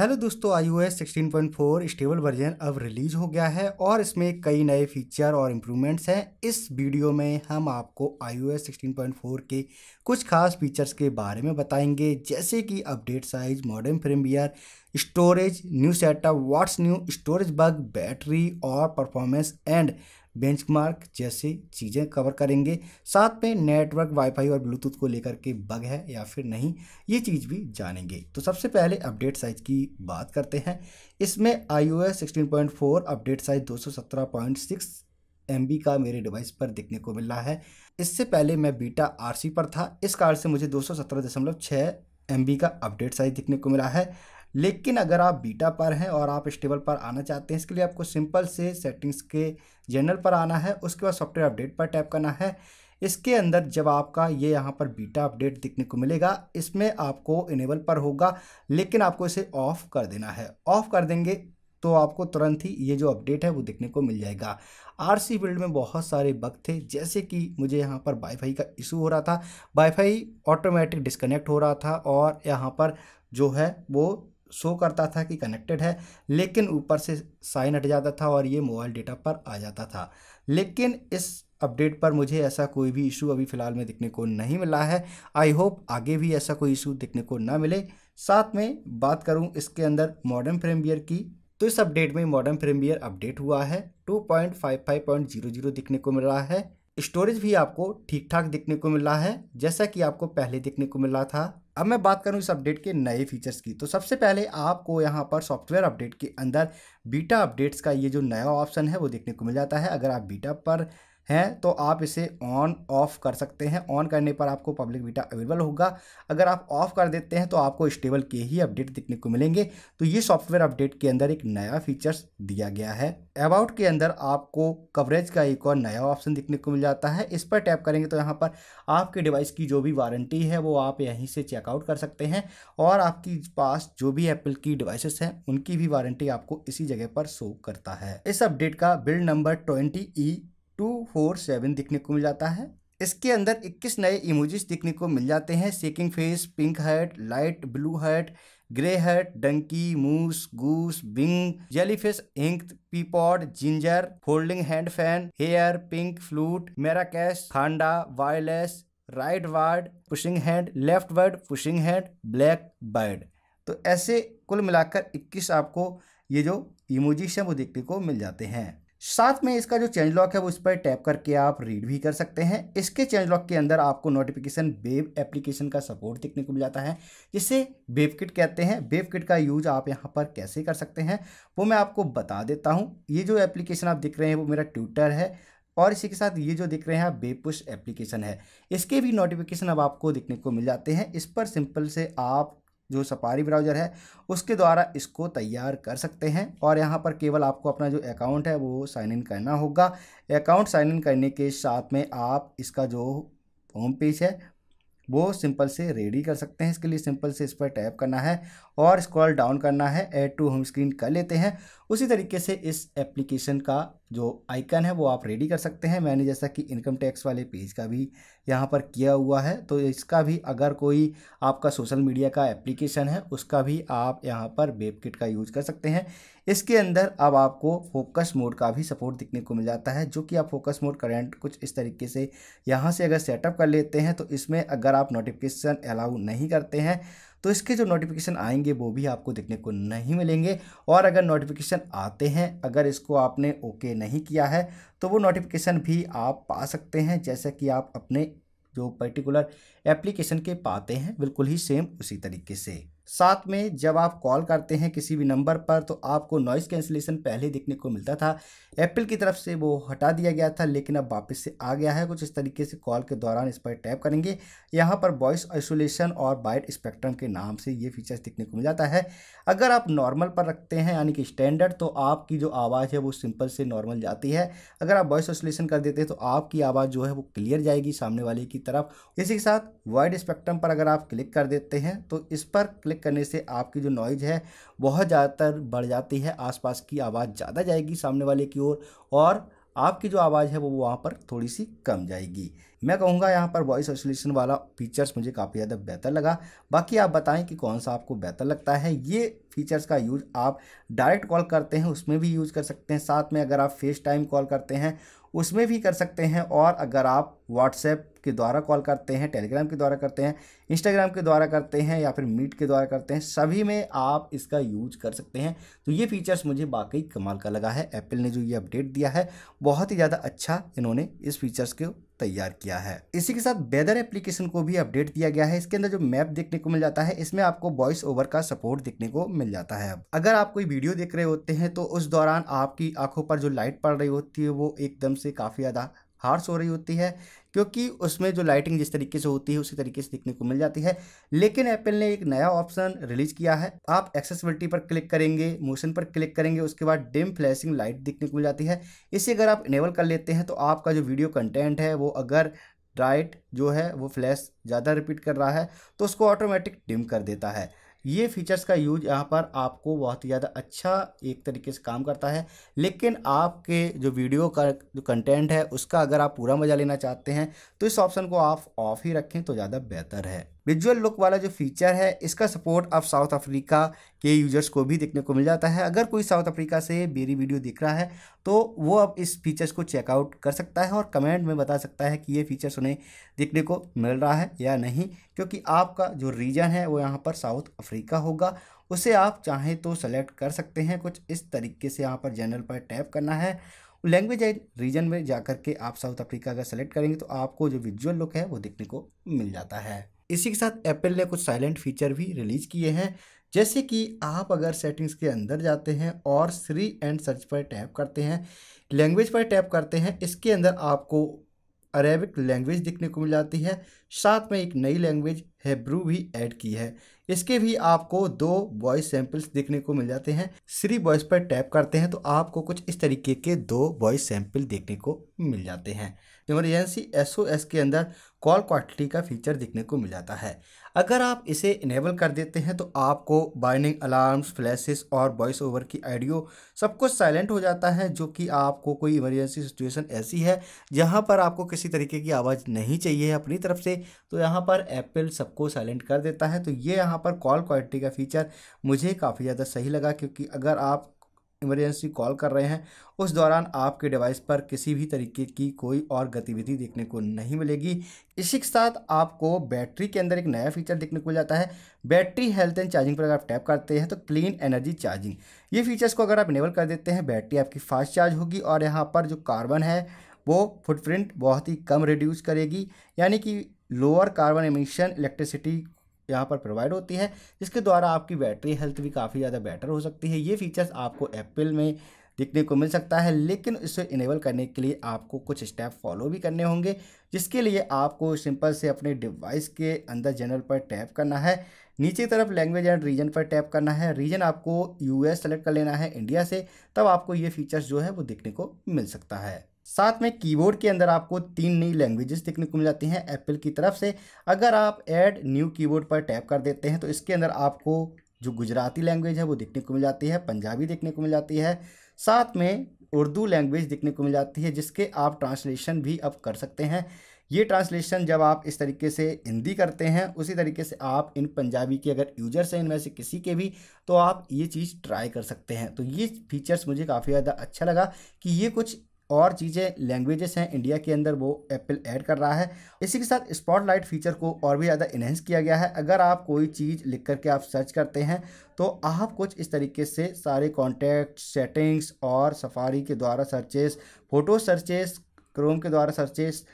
hello दोस्तों I O S sixteen point four stable version अब release हो गया है और इसमें कई नए फीचर और इम्प्रूवमेंट्स हैं इस वीडियो में हम आपको I O S sixteen point four के कुछ खास फीचर्स के बारे में बताएंगे जैसे कि update size modern framework storage new setup what's new storage bug battery और परफॉर्मेंस एंड बेंचमार्क जैसे चीज़ें कवर करेंगे साथ में नेटवर्क वाईफाई और ब्लूटूथ को लेकर के बग है या फिर नहीं ये चीज़ भी जानेंगे तो सबसे पहले अपडेट साइज़ की बात करते हैं इसमें I O S update size दो एम का मेरे डिवाइस पर देखने को मिल रहा है इससे पहले मैं बीटा आर पर था इस कार्ड से मुझे दो सौ सत्रह दशमलव छः एम का अपडेट साइज देखने को मिला है लेकिन अगर आप बीटा पर हैं और आप स्टेबल पर आना चाहते हैं इसके लिए आपको सिंपल से सेटिंग्स के जनरल पर आना है उसके बाद सॉफ्टवेयर अपडेट पर टैप करना है इसके अंदर जब आपका ये यहाँ पर बीटा अपडेट दिखने को मिलेगा इसमें आपको इनेबल पर होगा लेकिन आपको इसे ऑफ़ कर देना है ऑफ़ कर देंगे तो आपको तुरंत ही ये जो अपडेट है वो देखने को मिल जाएगा आर सी फील्ड में बहुत सारे बग थे जैसे कि मुझे यहाँ पर वाईफाई का इशू हो रहा था वाईफाई ऑटोमेटिक डिस्कनेक्ट हो रहा था और यहाँ पर जो है वो शो करता था कि कनेक्टेड है लेकिन ऊपर से साइन हट जाता था और ये मोबाइल डेटा पर आ जाता था लेकिन इस अपडेट पर मुझे ऐसा कोई भी इशू अभी फ़िलहाल में दिखने को नहीं मिला है आई होप आगे भी ऐसा कोई इशू दिखने को ना मिले साथ में बात करूं इसके अंदर मॉडर्न फ्रेमवियर की तो इस अपडेट में मॉडर्न फ्रेमवियर अपडेट हुआ है 2.55.00 दिखने को मिल रहा है स्टोरेज भी आपको ठीक ठाक दिखने को मिला है जैसा कि आपको पहले दिखने को मिला था अब मैं बात करूँ इस अपडेट के नए फीचर्स की तो सबसे पहले आपको यहाँ पर सॉफ्टवेयर अपडेट के अंदर बीटा अपडेट्स का ये जो नया ऑप्शन है वो देखने को मिल जाता है अगर आप बीटा पर हैं तो आप इसे ऑन ऑफ कर सकते हैं ऑन करने पर आपको पब्लिक बीटा अवेलेबल होगा अगर आप ऑफ कर देते हैं तो आपको स्टेबल के ही अपडेट देखने को मिलेंगे तो ये सॉफ्टवेयर अपडेट के अंदर एक नया फीचर्स दिया गया है अबाउट के अंदर आपको कवरेज का एक और नया ऑप्शन देखने को मिल जाता है इस पर टैप करेंगे तो यहाँ पर आपके डिवाइस की जो भी वारंटी है वो आप यहीं से चेकआउट कर सकते हैं और आपके पास जो भी एप्पल की डिवाइसेस हैं उनकी भी वारंटी आपको इसी जगह पर शो करता है इस अपडेट का build number twenty E two four seven दिखने को मिल जाता है इसके अंदर 21 नए इमोजीज दिखने को मिल जाते हैं shaking face pink heart light blue heart grey heart donkey moose goose wing jellyfish ink pea pod ginger folding hand fan hair pick flute maracas Khanda wireless rightward pushing hand leftward pushing hand black bird तो ऐसे कुल मिलाकर 21 आपको ये जो emojis हैं वो देखने को मिल जाते हैं साथ में इसका जो चेंज लॉक है वो इस पर टैप करके आप रीड भी कर सकते हैं इसके चेंज लॉक के अंदर आपको नोटिफिकेशन बेब एप्लीकेशन का सपोर्ट देखने को मिल जाता है जिसे बेब किट कहते हैं बेब किट का यूज आप यहाँ पर कैसे कर सकते हैं वो मैं आपको बता देता हूँ ये जो एप्लीकेशन आप दिख रहे हैं वो मेरा ट्विटर है और इसी के साथ ये जो दिख रहे हैं बेपुश एप्लीकेशन है इसके भी नोटिफिकेशन अब आपको दिखने को मिल जाते हैं इस पर सिंपल से आप जो सफारी ब्राउज़र है उसके द्वारा इसको तैयार कर सकते हैं और यहाँ पर केवल आपको अपना जो अकाउंट है वो साइन इन करना होगा अकाउंट साइन इन करने के साथ में आप इसका जो होम पेज है वो सिंपल से रेडी कर सकते हैं इसके लिए सिंपल से इस पर टैप करना है और स्क्रॉल डाउन करना है एड टू होम स्क्रीन कर लेते हैं उसी तरीके से इस एप्लीकेशन का जो आइकन है वो आप रेडी कर सकते हैं मैंने जैसा कि इनकम टैक्स वाले पेज का भी यहाँ पर किया हुआ है तो इसका भी अगर कोई आपका सोशल मीडिया का एप्लीकेशन है उसका भी आप यहाँ पर वेब किट का यूज़ कर सकते हैं इसके अंदर अब आपको फोकस मोड का भी सपोर्ट दिखने को मिल जाता है जो कि आप फोकस मोड करंट कुछ इस तरीके से यहाँ से अगर सेटअप कर लेते हैं तो इसमें अगर आप नोटिफिकेशन अलाउ नहीं करते हैं तो इसके जो नोटिफिकेशन आएंगे वो भी आपको देखने को नहीं मिलेंगे और अगर नोटिफिकेशन आते हैं अगर इसको आपने ओके नहीं किया है तो वो नोटिफिकेशन भी आप पा सकते हैं जैसे कि आप अपने जो पर्टिकुलर एप्लीकेशन के पाते हैं बिल्कुल ही सेम उसी तरीके से साथ में जब आप कॉल करते हैं किसी भी नंबर पर तो आपको नॉइस कैंसिलेशन पहले देखने को मिलता था एप्पल की तरफ से वो हटा दिया गया था लेकिन अब वापस से आ गया है कुछ इस तरीके से कॉल के दौरान इस पर टैप करेंगे यहाँ पर वॉइस आइसोलेशन और बाइट स्पेक्ट्रम के नाम से ये फीचर्स देखने को मिल जाता है अगर आप नॉर्मल पर रखते हैं यानी कि स्टैंडर्ड तो आपकी जो आवाज़ है वो सिंपल से नॉर्मल जाती है अगर आप वॉइस आइसोलेशन कर देते हैं तो आपकी आवाज़ जो है वो क्लियर जाएगी सामने वाले की तरफ इसी के साथ वाइड स्पेक्ट्रम पर अगर आप क्लिक कर देते हैं तो इस पर क्लिक कनेक्ट करने से आपकी जो नॉइज़ है बहुत ज़्यादातर बढ़ जाती है आसपास की आवाज़ ज़्यादा जाएगी सामने वाले की ओर और, और आपकी जो आवाज़ है वो वहाँ पर थोड़ी सी कम जाएगी मैं कहूँगा यहाँ पर वॉइस आइसोलेशन वाला फीचर्स मुझे काफ़ी ज़्यादा बेहतर लगा बाकी आप बताएं कि कौन सा आपको बेहतर लगता है ये फीचर्स का यूज़ आप डायरेक्ट कॉल करते हैं उसमें भी यूज़ कर सकते हैं साथ में अगर आप फेस टाइम कॉल करते हैं उसमें भी कर सकते हैं और अगर आप व्हाट्सएप के द्वारा कॉल करते हैं टेलीग्राम के द्वारा करते हैं इंस्टाग्राम के द्वारा करते हैं या फिर मीट के द्वारा करते हैं सभी में आप इसका यूज कर सकते हैं तो ये फीचर्स मुझे वाकई कमाल का लगा है एप्पल ने जो ये अपडेट दिया है बहुत ही ज़्यादा अच्छा इन्होंने इस फीचर्स को तैयार किया है इसी के साथ वेदर एप्लीकेशन को भी अपडेट दिया गया है इसके अंदर जो मैप देखने को मिल जाता है इसमें आपको वॉइस ओवर का सपोर्ट देखने को मिल जाता है अगर आप कोई वीडियो देख रहे होते हैं तो उस दौरान आपकी आंखों पर जो लाइट पड़ रही होती है वो एकदम से काफ़ी ज़्यादा हार्श हो रही होती है क्योंकि उसमें जो लाइटिंग जिस तरीके से होती है उसी तरीके से दिखने को मिल जाती है लेकिन एप्पल ने एक नया ऑप्शन रिलीज किया है आप एक्सेसिबिलिटी पर क्लिक करेंगे मोशन पर क्लिक करेंगे उसके बाद डिम फ्लैशिंग लाइट दिखने को मिल जाती है इसे अगर आप इनेबल कर लेते हैं तो आपका जो वीडियो कंटेंट है वो अगर राइट जो है वो फ्लैश ज़्यादा रिपीट कर रहा है तो उसको ऑटोमेटिक डिम कर देता है ये फीचर्स का यूज यहाँ पर आपको बहुत ही ज़्यादा अच्छा एक तरीके से काम करता है लेकिन आपके जो वीडियो का जो कंटेंट है उसका अगर आप पूरा मज़ा लेना चाहते हैं तो इस ऑप्शन को आप ऑफ़ ही रखें तो ज़्यादा बेहतर है विजुअल लुक वाला जो फीचर है इसका सपोर्ट अब साउथ अफ्रीका के यूजर्स को भी देखने को मिल जाता है अगर कोई साउथ अफ्रीका से मेरी वीडियो देख रहा है तो वो अब इस फीचर्स को चेकआउट कर सकता है और कमेंट में बता सकता है कि ये फीचर्स उन्हें देखने को मिल रहा है या नहीं क्योंकि आपका जो रीजन है वो यहाँ पर साउथ अफ्रीका होगा उसे आप चाहें तो सेलेक्ट कर सकते हैं कुछ इस तरीके से यहाँ पर जनरल पर टैप करना है लैंग्वेज एंड रीजन में जा कर के आप साउथ अफ्रीका अगर सेलेक्ट करेंगे तो आपको जो विजुअल लुक है वो देखने को मिल जाता है इसी के साथ एप्पल ने कुछ साइलेंट फीचर भी रिलीज किए हैं जैसे कि आप अगर सेटिंग्स के अंदर जाते हैं और सीरी एंड सर्च पर टैप करते हैं लैंग्वेज पर टैप करते हैं इसके अंदर आपको अरेबिक लैंग्वेज देखने को मिल जाती है साथ में एक नई लैंग्वेज हैब्रू भी ऐड की है इसके भी आपको दो वॉइस सैंपल्स देखने को मिल जाते हैं श्री वॉइस पर टैप करते हैं तो आपको कुछ इस तरीके के दो वॉइस सैंपल देखने को मिल जाते हैं इमरजेंसी एसओएस के अंदर कॉल क्वालिटी का फीचर देखने को मिल जाता है अगर आप इसे इनेबल कर देते हैं तो आपको बाइनिंग अलार्म्स फ्लैशेस और वॉइस ओवर की आइडियो सब कुछ साइलेंट हो जाता है जो कि आपको कोई इमरजेंसी सिचुएशन ऐसी है जहाँ पर आपको किसी तरीके की आवाज़ नहीं चाहिए अपनी तरफ से तो यहाँ पर एप्पल सबको साइलेंट कर देता है तो ये यहाँ पर कॉल क्वालिटी का फ़ीचर मुझे काफ़ी ज़्यादा सही लगा क्योंकि अगर आप इमरजेंसी कॉल कर रहे हैं उस दौरान आपके डिवाइस पर किसी भी तरीके की कोई और गतिविधि देखने को नहीं मिलेगी इसी के साथ आपको बैटरी के अंदर एक नया फीचर देखने को मिल जाता है बैटरी हेल्थ एंड चार्जिंग पर अगर आप टैप करते हैं तो क्लीन एनर्जी चार्जिंग ये फीचर्स को अगर आप इनेबल कर देते हैं बैटरी आपकी फास्ट चार्ज होगी और यहाँ पर जो कार्बन है वो फुटप्रिंट बहुत ही कम रिड्यूस करेगी यानी कि लोअर कार्बन एमिशन इलेक्ट्रिसिटी यहाँ पर प्रोवाइड होती है जिसके द्वारा आपकी बैटरी हेल्थ भी काफ़ी ज़्यादा बेटर हो सकती है ये फीचर्स आपको एप्पल में देखने को मिल सकता है लेकिन इसे इनेबल करने के लिए आपको कुछ स्टेप फॉलो भी करने होंगे जिसके लिए आपको सिंपल से अपने डिवाइस के अंदर जनरल पर टैप करना है नीचे तरफ लैंग्वेज एंड रीजन पर टैप करना है रीजन आपको यूएस सेलेक्ट कर लेना है इंडिया से तब आपको ये फीचर्स जो है वो देखने को मिल सकता है साथ में कीबोर्ड के अंदर आपको तीन नई लैंग्वेजेस देखने को मिल जाती हैं एप्पल की तरफ से अगर आप ऐड न्यू कीबोर्ड पर टैप कर देते हैं तो इसके अंदर आपको जो गुजराती लैंग्वेज है वो देखने को मिल जाती है पंजाबी देखने को मिल जाती है साथ में उर्दू लैंग्वेज देखने को मिल जाती है जिसके आप ट्रांसलेशन भी अब कर सकते हैं ये ट्रांसलेशन जब आप इस तरीके से हिंदी करते हैं उसी तरीके से आप इन पंजाबी के अगर यूजर्स हैं इनमें से किसी के भी तो आप ये चीज़ ट्राई कर सकते हैं तो ये फीचर्स मुझे काफ़ी ज़्यादा अच्छा लगा कि ये कुछ और चीज़ें लैंग्वेजेस हैं इंडिया के अंदर वो एप्पल ऐड कर रहा है इसी के साथ स्पॉटलाइट फीचर को और भी ज़्यादा इन्हेंस किया गया है अगर आप कोई चीज़ लिख करके आप सर्च करते हैं तो आप कुछ इस तरीके से सारे कॉन्टैक्ट सेटिंग्स और सफारी के द्वारा सर्चेस फ़ोटो सर्चेस क्रोम के द्वारा सर्चेस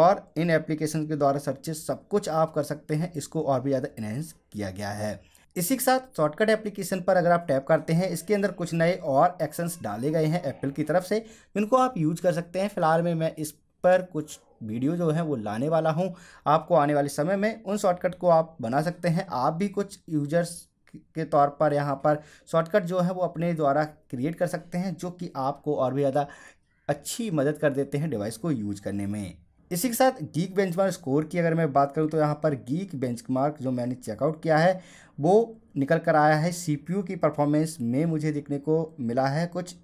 और इन एप्लीकेशन के द्वारा सर्चेस सब कुछ आप कर सकते हैं इसको और भी ज़्यादा इन्हेंस किया गया है इसी के साथ शॉर्टकट एप्लीकेशन पर अगर आप टैप करते हैं इसके अंदर कुछ नए और एक्शंस डाले गए हैं एप्पल की तरफ से इनको आप यूज कर सकते हैं फिलहाल में मैं इस पर कुछ वीडियो जो है वो लाने वाला हूँ आपको आने वाले समय में उन शॉर्टकट को आप बना सकते हैं आप भी कुछ यूजर्स के तौर पर यहाँ पर शॉर्टकट जो है वो अपने द्वारा क्रिएट कर सकते हैं जो कि आपको और भी ज़्यादा अच्छी मदद कर देते हैं डिवाइस को यूज करने में इसी के साथ गीक बेंचमार्क स्कोर की अगर मैं बात करूं तो यहाँ पर गीक बेंचमार्क जो मैंने चेकआउट किया है वो निकल कर आया है सीपीयू की परफॉर्मेंस में मुझे देखने को मिला है कुछ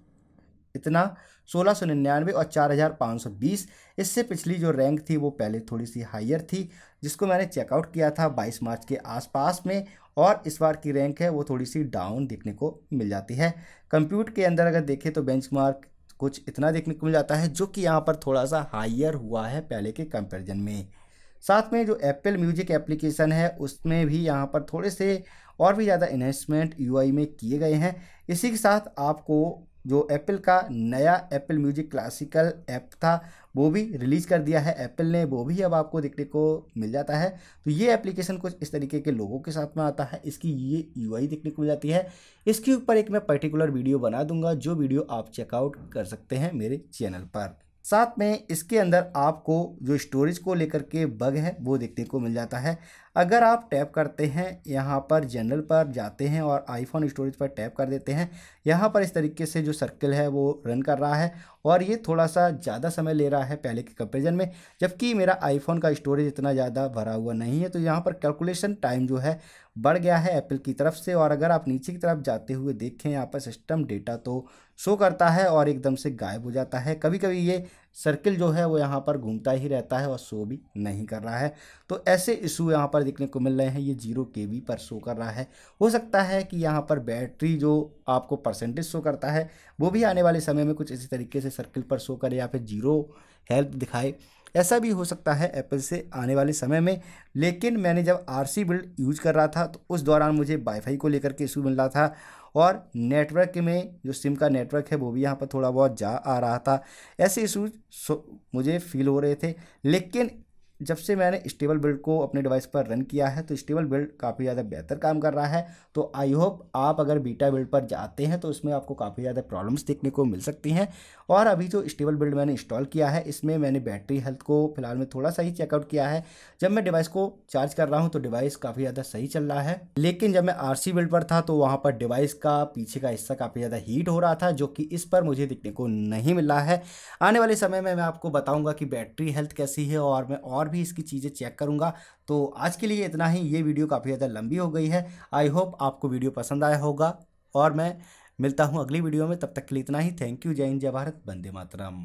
इतना सोलह सौ निन्यानवे और चार हज़ार पाँच सौ बीस इससे पिछली जो रैंक थी वो पहले थोड़ी सी हाइयर थी जिसको मैंने चेकआउट किया था बाईस मार्च के आसपास में और इस बार की रैंक है वो थोड़ी सी डाउन देखने को मिल जाती है कंप्यूट के अंदर अगर देखें तो बेंचमार्क कुछ इतना देखने को मिल जाता है जो कि यहाँ पर थोड़ा सा हाइयर हुआ है पहले के कंपेरिजन में साथ में जो एप्पल म्यूजिक एप्लीकेशन है उसमें भी यहाँ पर थोड़े से और भी ज़्यादा इन्वेस्टमेंट यूआई में किए गए हैं इसी के साथ आपको जो एप्पल का नया एप्पल म्यूजिक क्लासिकल ऐप था वो भी रिलीज़ कर दिया है एप्पल ने वो भी अब आपको देखने को मिल जाता है तो ये एप्लीकेशन कुछ इस तरीके के लोगों के साथ में आता है इसकी ये यूआई देखने को मिल जाती है इसके ऊपर एक मैं पर्टिकुलर वीडियो बना दूंगा जो वीडियो आप चेकआउट कर सकते हैं मेरे चैनल पर साथ में इसके अंदर आपको जो स्टोरेज को लेकर के बग है वो देखने को मिल जाता है अगर आप टैप करते हैं यहाँ पर जनरल पर जाते हैं और आईफोन स्टोरेज पर टैप कर देते हैं यहाँ पर इस तरीके से जो सर्कल है वो रन कर रहा है और ये थोड़ा सा ज़्यादा समय ले रहा है पहले के कंपेरिजन में जबकि मेरा आईफोन का स्टोरेज इतना ज़्यादा भरा हुआ नहीं है तो यहाँ पर कैलकुलेशन टाइम जो है बढ़ गया है एप्पल की तरफ से और अगर आप नीचे की तरफ जाते हुए देखें यहाँ पर सिस्टम डेटा तो शो करता है और एकदम से गायब हो जाता है कभी कभी ये सर्किल जो है वो यहाँ पर घूमता ही रहता है और शो भी नहीं कर रहा है तो ऐसे इशू यहाँ पर देखने को मिल रहे हैं ये जीरो के बी पर शो कर रहा है हो सकता है कि यहाँ पर बैटरी जो आपको परसेंटेज शो करता है वो भी आने वाले समय में कुछ इसी तरीके से सर्किल पर शो करे या फिर जीरो हेल्प दिखाए ऐसा भी हो सकता है एप्पल से आने वाले समय में लेकिन मैंने जब आर सी बिल्ड यूज कर रहा था तो उस दौरान मुझे वाईफाई को लेकर के इशू मिल रहा था और नेटवर्क में जो सिम का नेटवर्क है वो भी यहाँ पर थोड़ा बहुत जा आ रहा था ऐसे इशूज मुझे फील हो रहे थे लेकिन जब से मैंने स्टेबल बिल्ड को अपने डिवाइस पर रन किया है तो स्टेबल बिल्ड काफ़ी ज़्यादा बेहतर काम कर रहा है तो आई होप आप अगर बीटा बिल्ड पर जाते हैं तो उसमें आपको काफ़ी ज़्यादा प्रॉब्लम्स देखने को मिल सकती हैं और अभी जो स्टेबल बिल्ड मैंने इंस्टॉल किया है इसमें मैंने बैटरी हेल्थ को फिलहाल में थोड़ा सा ही चेकआउट किया है जब मैं डिवाइस को चार्ज कर रहा हूँ तो डिवाइस काफ़ी ज़्यादा सही चल रहा है लेकिन जब मैं आर बिल्ड पर था तो वहाँ पर डिवाइस का पीछे का हिस्सा काफ़ी ज़्यादा हीट हो रहा था जो कि इस पर मुझे दिखने को नहीं मिल है आने वाले समय में मैं आपको बताऊँगा कि बैटरी हेल्थ कैसी है और मैं और भी इसकी चीज़ें चेक करूँगा तो आज के लिए इतना ही ये वीडियो काफ़ी ज़्यादा लंबी हो गई है आई होप आपको वीडियो पसंद आया होगा और मैं मिलता हूँ अगली वीडियो में तब तक के लिए इतना ही थैंक यू जय हिंद जय भारत वंदे मातरम